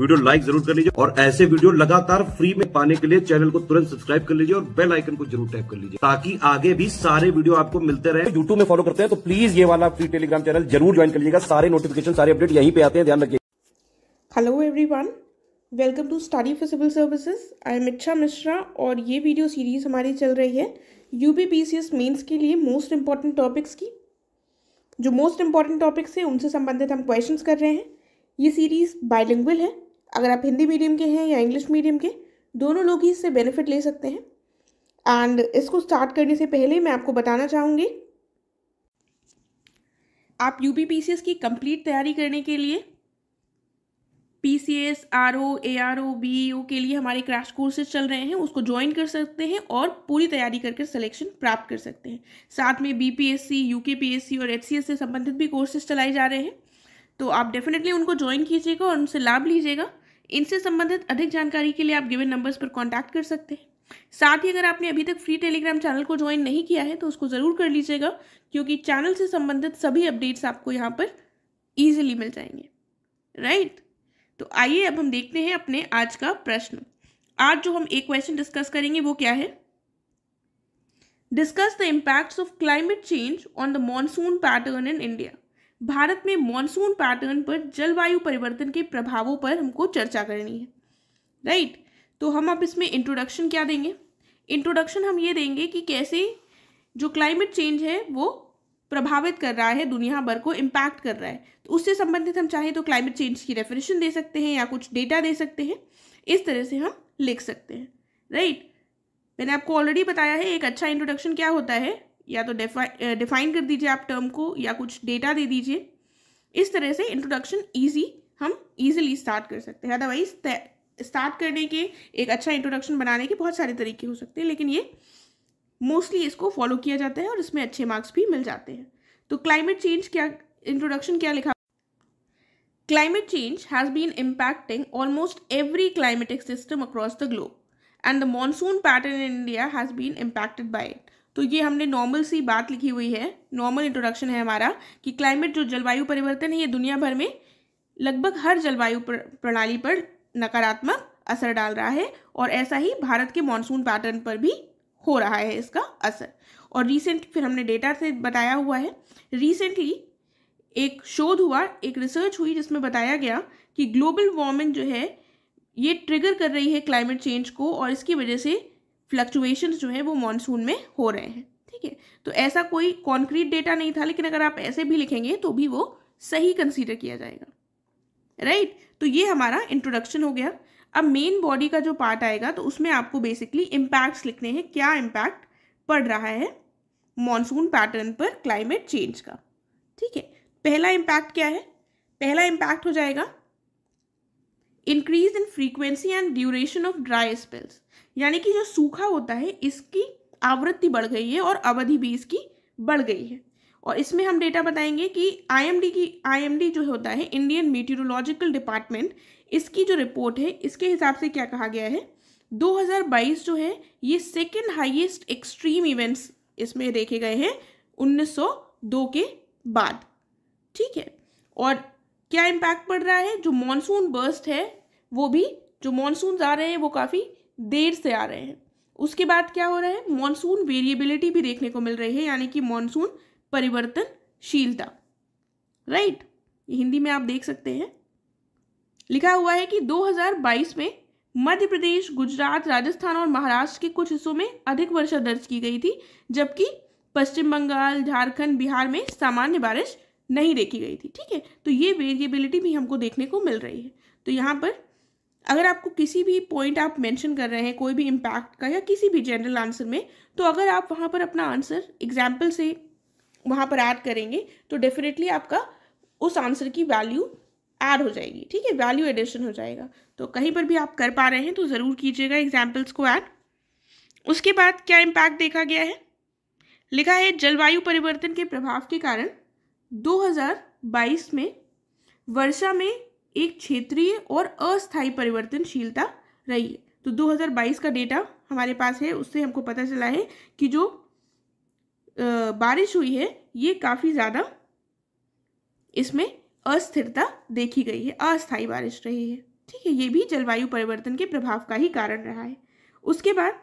Video like जरूर कर लीजिए और ऐसे वीडियो लगातार फ्री में पाने के लिए चैनल को तुरंत सब्सक्राइब कर लीजिए और बेल आइकन को जरूर टैप कर लीजिए ताकि आगे भी सारे वीडियो आपको मिलते रहे यूट्यूब में फॉलो करते हैं तो प्लीज ये वाला फ्री टेलीग्राम चैनल जरूर ज्वाइन कर लीजिएगा सारे नोटिफिकेशन सारे अपडेट यहीं पे आते हैं ध्यान रखिए hello every welcome to Study for Civil Services I am Ichha Mishra और ये वीडियो सीरीज हमारी चल रही है U P P C S mains के लिए मोस्ट इम्पॉर्टेंट टॉपिक्स की जो मोस्ट इम्पॉर्टेंट टॉपिक्स हैं उनसे संबंधित हम क्वेश्चंस कर रहे हैं ये सीरीज़ बाइलिंगुअल है अगर आप हिंदी मीडियम के हैं या इंग्लिश मीडियम के दोनों लोग ही इससे बेनिफिट ले सकते हैं एंड इसको स्टार्ट करने से पहले मैं आपको बताना चाहूँगी आप U P P C S की कंप्लीट तैयारी करने के लिए P C S R O A R O B E O के लिए हमारे क्रैश कोर्सेज चल रहे हैं उसको ज्वाइन कर सकते हैं और पूरी तैयारी करके सिलेक्शन प्राप्त कर सकते हैं साथ में B P S C U K P S C और एच सी एस से संबंधित भी कोर्सेज चलाए जा रहे हैं तो आप डेफिनेटली उनको ज्वाइन कीजिएगा और उनसे लाभ लीजिएगा इनसे संबंधित अधिक जानकारी के लिए आप गिवन नंबर्स पर कॉन्टैक्ट कर सकते हैं साथ ही अगर आपने अभी तक फ्री टेलीग्राम चैनल को ज्वाइन नहीं किया है तो उसको ज़रूर कर लीजिएगा क्योंकि चैनल से संबंधित सभी अपडेट्स आपको यहाँ पर ईजिली मिल जाएंगे राइट तो आइए अब हम देखते हैं अपने आज का प्रश्न आज जो हम एक क्वेश्चन डिस्कस करेंगे वो क्या है discuss the impacts of climate change on the monsoon pattern in India Bharat में मॉनसून पैटर्न पर जलवायु परिवर्तन के प्रभावों पर हमको चर्चा करनी है राइट तो हम अब इसमें इंट्रोडक्शन क्या देंगे इंट्रोडक्शन हम ये देंगे कि कैसे जो क्लाइमेट चेंज है वो प्रभावित कर रहा है दुनिया भर को इम्पैक्ट कर रहा है तो उससे संबंधित हम चाहें तो क्लाइमेट चेंज की रेफरेशन दे सकते हैं या कुछ डेटा दे सकते हैं इस तरह से हम लिख सकते हैं राइट right? मैंने आपको ऑलरेडी बताया है एक अच्छा इंट्रोडक्शन क्या होता है या तो डिफाइन डिफाइन कर दीजिए आप टर्म को या कुछ डेटा दे दीजिए इस तरह से इंट्रोडक्शन ईजी हम ईजिली स्टार्ट कर सकते हैं अदरवाइज स्टार्ट करने के एक अच्छा इंट्रोडक्शन बनाने के बहुत सारे तरीके हो सकते हैं लेकिन ये मोस्टली इसको फॉलो किया जाता है और इसमें अच्छे मार्क्स भी मिल जाते हैं तो क्लाइमेट चेंज क्या इंट्रोडक्शन क्या लिखा climate change has been impacting almost every climatic system across the globe and the monsoon pattern in India has been impacted by it तो ये हमने नॉर्मल सी बात लिखी हुई है नॉर्मल इंट्रोडक्शन है हमारा कि क्लाइमेट जो जलवायु परिवर्तन है ये दुनिया भर में लगभग हर जलवायु प्रणाली पर नकारात्मक असर डाल रहा है और ऐसा ही भारत के मानसून पैटर्न पर भी हो रहा है इसका असर और रिसेंट फिर हमने डेटा से बताया हुआ है रिसेंटली एक शोध हुआ एक रिसर्च हुई जिसमें बताया गया कि ग्लोबल वार्मिंग जो है ये ट्रिगर कर रही है क्लाइमेट चेंज को और इसकी वजह से फ्लक्चुएशन जो है वो मानसून में हो रहे हैं ठीक है तो ऐसा कोई कॉन्क्रीट डेटा नहीं था लेकिन अगर आप ऐसे भी लिखेंगे तो भी वो सही कंसीडर किया जाएगा राइट right? तो ये हमारा इंट्रोडक्शन हो गया अब मेन बॉडी का जो पार्ट आएगा तो उसमें आपको बेसिकली इम्पैक्ट्स लिखने हैं क्या इम्पैक्ट पड़ रहा है मॉनसून पैटर्न पर क्लाइमेट चेंज का ठीक है पहला इम्पैक्ट क्या है पहला इम्पैक्ट हो जाएगा increase in frequency and duration of dry spells यानी कि जो सूखा होता है इसकी आवृत्ति बढ़ गई है और अवधि भी इसकी बढ़ गई है और इसमें हम डेटा बताएंगे कि आईएमडी की आईएमडी जो होता है इंडियन मेट्रोलॉजिकल डिपार्टमेंट इसकी जो रिपोर्ट है इसके हिसाब से क्या कहा गया है 2022 जो है ये सेकेंड हाईएस्ट एक्सट्रीम इवेंट्स इसमें देखे गए हैं 1902 के बाद ठीक है और क्या इम्पैक्ट पड़ रहा है जो मानसून बर्स्ट है वो भी जो मानसून आ रहे हैं वो काफ़ी देर से आ रहे हैं उसके बाद क्या हो रहा है मानसून वेरिएबिलिटी भी देखने को मिल रही है यानी कि मानसून परिवर्तनशीलता राइट right? हिंदी में आप देख सकते हैं लिखा हुआ है कि 2022 में मध्य प्रदेश गुजरात राजस्थान और महाराष्ट्र के कुछ हिस्सों में अधिक वर्षा दर्ज की गई थी जबकि पश्चिम बंगाल झारखंड बिहार में सामान्य बारिश नहीं देखी गई थी ठीक है तो ये वेरिएबिलिटी भी हमको देखने को मिल रही है तो यहाँ पर अगर आपको किसी भी पॉइंट आप मेंशन कर रहे हैं कोई भी इम्पैक्ट का या किसी भी जनरल आंसर में तो अगर आप वहाँ पर अपना आंसर एग्जाम्पल से वहाँ पर ऐड करेंगे तो डेफिनेटली आपका उस आंसर की वैल्यू ऐड हो जाएगी ठीक है वैल्यू एडिशन हो जाएगा तो कहीं पर भी आप कर पा रहे हैं तो ज़रूर कीजिएगा एग्जाम्पल्स को ऐड उसके बाद क्या इम्पैक्ट देखा गया है लिखा है जलवायु परिवर्तन के प्रभाव के कारण 2022 में वर्षा में एक क्षेत्रीय और अस्थायी परिवर्तनशीलता रही है तो 2022 का डेटा हमारे पास है उससे हमको पता चला है कि जो बारिश हुई है ये काफ़ी ज़्यादा इसमें अस्थिरता देखी गई है अस्थायी बारिश रही है ठीक है ये भी जलवायु परिवर्तन के प्रभाव का ही कारण रहा है उसके बाद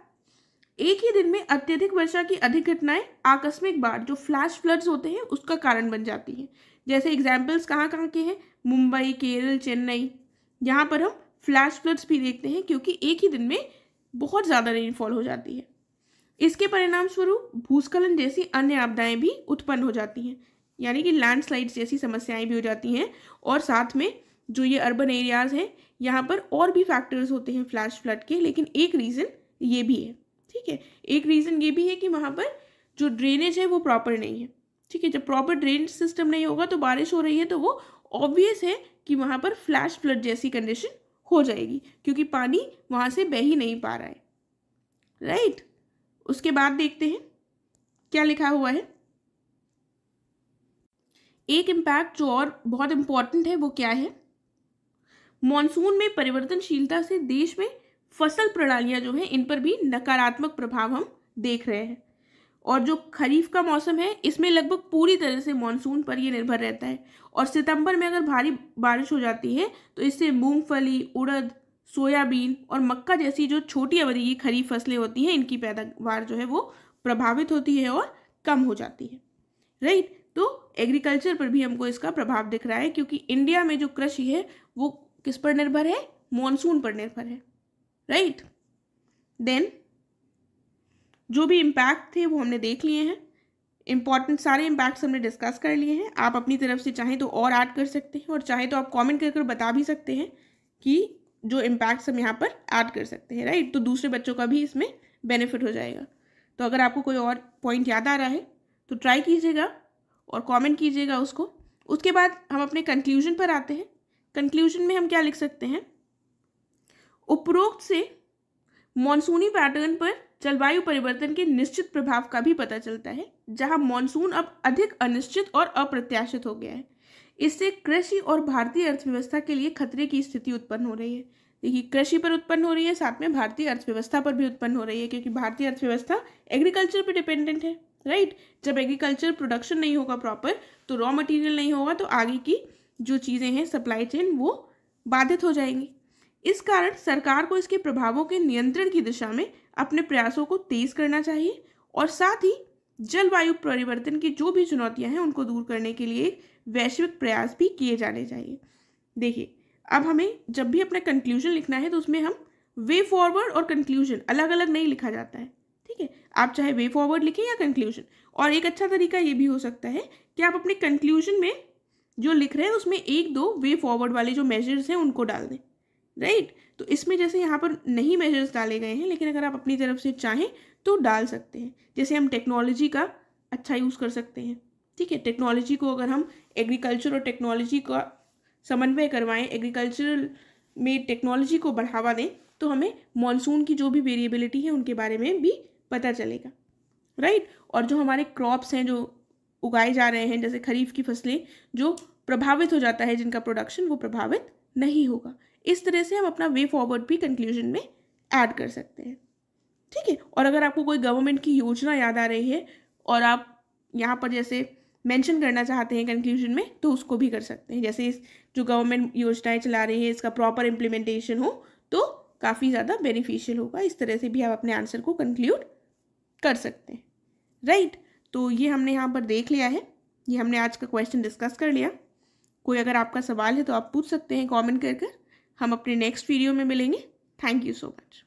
एक ही दिन में अत्यधिक वर्षा की अधिक घटनाएं आकस्मिक बाढ़ जो फ्लैश फ्लड्स होते हैं उसका कारण बन जाती हैं जैसे एग्जाम्पल्स कहाँ कहाँ के हैं मुंबई केरल चेन्नई यहाँ पर हम फ्लैश फ्लड्स भी देखते हैं क्योंकि एक ही दिन में बहुत ज़्यादा रेनफॉल हो जाती है इसके परिणाम स्वरूप भूस्खलन जैसी अन्य आपदाएं भी उत्पन्न हो जाती हैं यानी कि लैंडस्लाइड्स जैसी समस्याएं भी हो जाती हैं और साथ में जो ये अर्बन एरियाज़ हैं यहाँ पर और भी फैक्टर्स होते हैं फ्लैश फ्लड के लेकिन एक रीज़न ये भी है ठीक है एक रीज़न ये भी है कि वहाँ पर जो ड्रेनेज है वो प्रॉपर नहीं है ठीक है जब प्रॉपर ड्रेनेज सिस्टम नहीं होगा तो बारिश हो रही है तो वो ऑब्वियस है कि वहाँ पर फ्लैश फ्लड जैसी कंडीशन हो जाएगी क्योंकि पानी वहाँ से बह ही नहीं पा रहा है राइट उसके बाद देखते हैं क्या लिखा हुआ है एक इम्पैक्ट जो और बहुत इम्पॉर्टेंट है वो क्या है मॉनसून में परिवर्तनशीलता से देश में फसल प्रणालियाँ जो हैं इन पर भी नकारात्मक प्रभाव हम देख रहे हैं और जो खरीफ का मौसम है इसमें लगभग पूरी तरह से मानसून पर ये निर्भर रहता है और सितंबर में अगर भारी बारिश हो जाती है तो इससे मूंगफली उड़द सोयाबीन और मक्का जैसी जो छोटी अवधि की खरीफ फसलें होती हैं इनकी पैदावार जो है वो प्रभावित होती है और कम हो जाती है राइट तो एग्रीकल्चर पर भी हमको इसका प्रभाव दिख रहा है क्योंकि इंडिया में जो कृषि है वो किस पर निर्भर है मानसून पर निर्भर है राइट देन जो भी इम्पैक्ट थे वो हमने देख लिए हैं इम्पॉर्टेंट सारे इम्पैक्ट्स हमने डिस्कस कर लिए हैं आप अपनी तरफ से चाहें तो और ऐड कर सकते हैं और चाहे तो आप कमेंट कर कर बता भी सकते हैं कि जो इम्पैक्ट्स हम यहाँ पर ऐड कर सकते हैं राइट तो दूसरे बच्चों का भी इसमें बेनिफिट हो जाएगा तो अगर आपको कोई और पॉइंट याद आ रहा है तो ट्राई कीजिएगा और कमेंट कीजिएगा उसको उसके बाद हम अपने कंक्लूजन पर आते हैं कंक्लूजन में हम क्या लिख सकते हैं उपरोक्त से मानसूनी पैटर्न पर जलवायु परिवर्तन के निश्चित प्रभाव का भी पता चलता है जहां मानसून अब अधिक अनिश्चित और अप्रत्याशित हो गया है इससे कृषि और भारतीय अर्थव्यवस्था के लिए खतरे की स्थिति उत्पन्न हो रही है देखिए कृषि पर उत्पन्न हो रही है साथ में भारतीय अर्थव्यवस्था पर भी उत्पन्न हो रही है क्योंकि भारतीय अर्थव्यवस्था एग्रीकल्चर पर डिपेंडेंट है राइट जब एग्रीकल्चर प्रोडक्शन नहीं होगा प्रॉपर तो रॉ मटेरियल नहीं होगा तो आगे की जो चीज़ें हैं सप्लाई चेन वो बाधित हो जाएंगी इस कारण सरकार को इसके प्रभावों के नियंत्रण की दिशा में अपने प्रयासों को तेज करना चाहिए और साथ ही जलवायु परिवर्तन की जो भी चुनौतियां हैं उनको दूर करने के लिए वैश्विक प्रयास भी किए जाने चाहिए देखिए अब हमें जब भी अपना कंक्लूजन लिखना है तो उसमें हम वे फॉरवर्ड और कंक्लूजन अलग अलग नहीं लिखा जाता है ठीक है आप चाहे वे फॉरवर्ड लिखें या कंक्लूजन और एक अच्छा तरीका ये भी हो सकता है कि आप अपने कंक्लूजन में जो लिख रहे हैं उसमें एक दो वे फॉरवर्ड वाले जो मेजर्स हैं उनको डाल दें राइट right? तो इसमें जैसे यहाँ पर नहीं मेजर्स डाले गए हैं लेकिन अगर आप अपनी तरफ से चाहें तो डाल सकते हैं जैसे हम टेक्नोलॉजी का अच्छा यूज़ कर सकते हैं ठीक है टेक्नोलॉजी को अगर हम एग्रीकल्चर और टेक्नोलॉजी का समन्वय करवाएं एग्रीकल्चरल में टेक्नोलॉजी को बढ़ावा दें तो हमें मानसून की जो भी वेरिएबिलिटी है उनके बारे में भी पता चलेगा राइट और जो हमारे क्रॉप्स हैं जो उगाए जा रहे हैं जैसे खरीफ की फसलें जो प्रभावित हो जाता है जिनका प्रोडक्शन वो प्रभावित नहीं होगा इस तरह से हम अपना वे फॉरवर्ड भी कंक्लूजन में ऐड कर सकते हैं ठीक है और अगर आपको कोई गवर्नमेंट की योजना याद आ रही है और आप यहाँ पर जैसे मेंशन करना चाहते हैं कंक्लूजन में तो उसको भी कर सकते हैं जैसे इस जो गवर्नमेंट योजनाएं चला रही है इसका प्रॉपर इम्प्लीमेंटेशन हो तो काफ़ी ज़्यादा बेनिफिशियल होगा इस तरह से भी आप अपने आंसर को कंक्लूड कर सकते हैं राइट right? तो ये हमने यहाँ पर देख लिया है ये हमने आज का क्वेश्चन डिस्कस कर लिया कोई अगर आपका सवाल है तो आप पूछ सकते हैं कॉमेंट कर कर हम अपने नेक्स्ट वीडियो में मिलेंगे थैंक यू सो मच